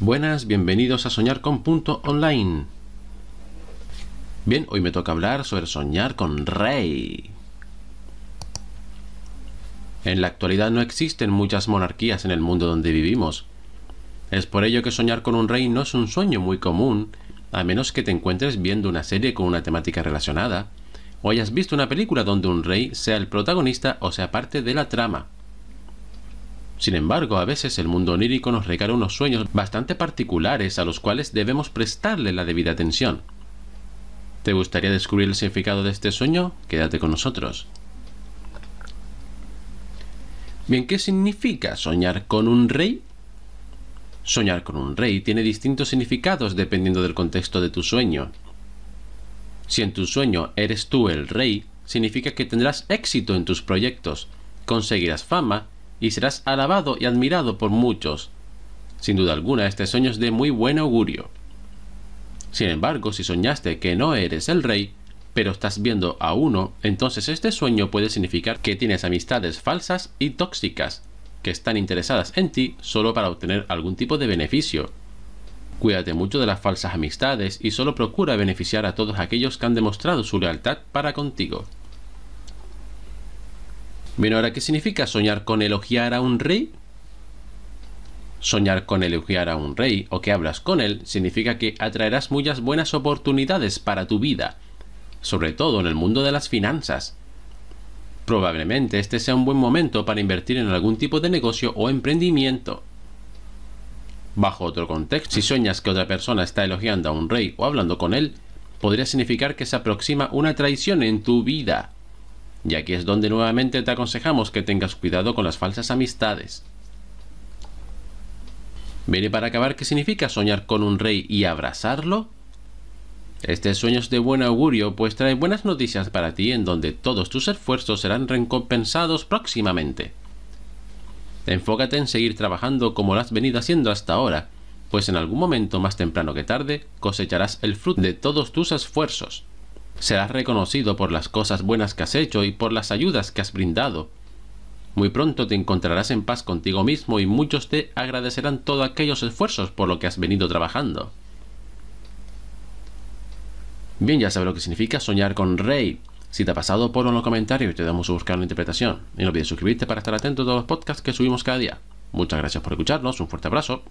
Buenas, bienvenidos a Soñar con Punto Online. Bien, hoy me toca hablar sobre soñar con rey. En la actualidad no existen muchas monarquías en el mundo donde vivimos. Es por ello que soñar con un rey no es un sueño muy común, a menos que te encuentres viendo una serie con una temática relacionada, o hayas visto una película donde un rey sea el protagonista o sea parte de la trama. Sin embargo, a veces el mundo onírico nos regala unos sueños bastante particulares a los cuales debemos prestarle la debida atención. ¿Te gustaría descubrir el significado de este sueño? Quédate con nosotros. Bien, ¿qué significa soñar con un rey? Soñar con un rey tiene distintos significados dependiendo del contexto de tu sueño. Si en tu sueño eres tú el rey, significa que tendrás éxito en tus proyectos, conseguirás fama y serás alabado y admirado por muchos. Sin duda alguna, este sueño es de muy buen augurio. Sin embargo, si soñaste que no eres el rey, pero estás viendo a uno, entonces este sueño puede significar que tienes amistades falsas y tóxicas, que están interesadas en ti solo para obtener algún tipo de beneficio. Cuídate mucho de las falsas amistades y solo procura beneficiar a todos aquellos que han demostrado su lealtad para contigo ahora, ¿qué significa soñar con elogiar a un rey? Soñar con elogiar a un rey o que hablas con él significa que atraerás muchas buenas oportunidades para tu vida, sobre todo en el mundo de las finanzas. Probablemente este sea un buen momento para invertir en algún tipo de negocio o emprendimiento. Bajo otro contexto, si sueñas que otra persona está elogiando a un rey o hablando con él, podría significar que se aproxima una traición en tu vida. Y aquí es donde nuevamente te aconsejamos que tengas cuidado con las falsas amistades. Viene para acabar qué significa soñar con un rey y abrazarlo. Este sueño es de buen augurio, pues trae buenas noticias para ti en donde todos tus esfuerzos serán recompensados próximamente. Enfócate en seguir trabajando como lo has venido haciendo hasta ahora, pues en algún momento más temprano que tarde cosecharás el fruto de todos tus esfuerzos. Serás reconocido por las cosas buenas que has hecho y por las ayudas que has brindado. Muy pronto te encontrarás en paz contigo mismo y muchos te agradecerán todos aquellos esfuerzos por lo que has venido trabajando. Bien, ya sabes lo que significa soñar con Rey. Si te ha pasado, ponlo en los comentarios y te damos a buscar una interpretación. Y no olvides suscribirte para estar atento a todos los podcasts que subimos cada día. Muchas gracias por escucharnos, un fuerte abrazo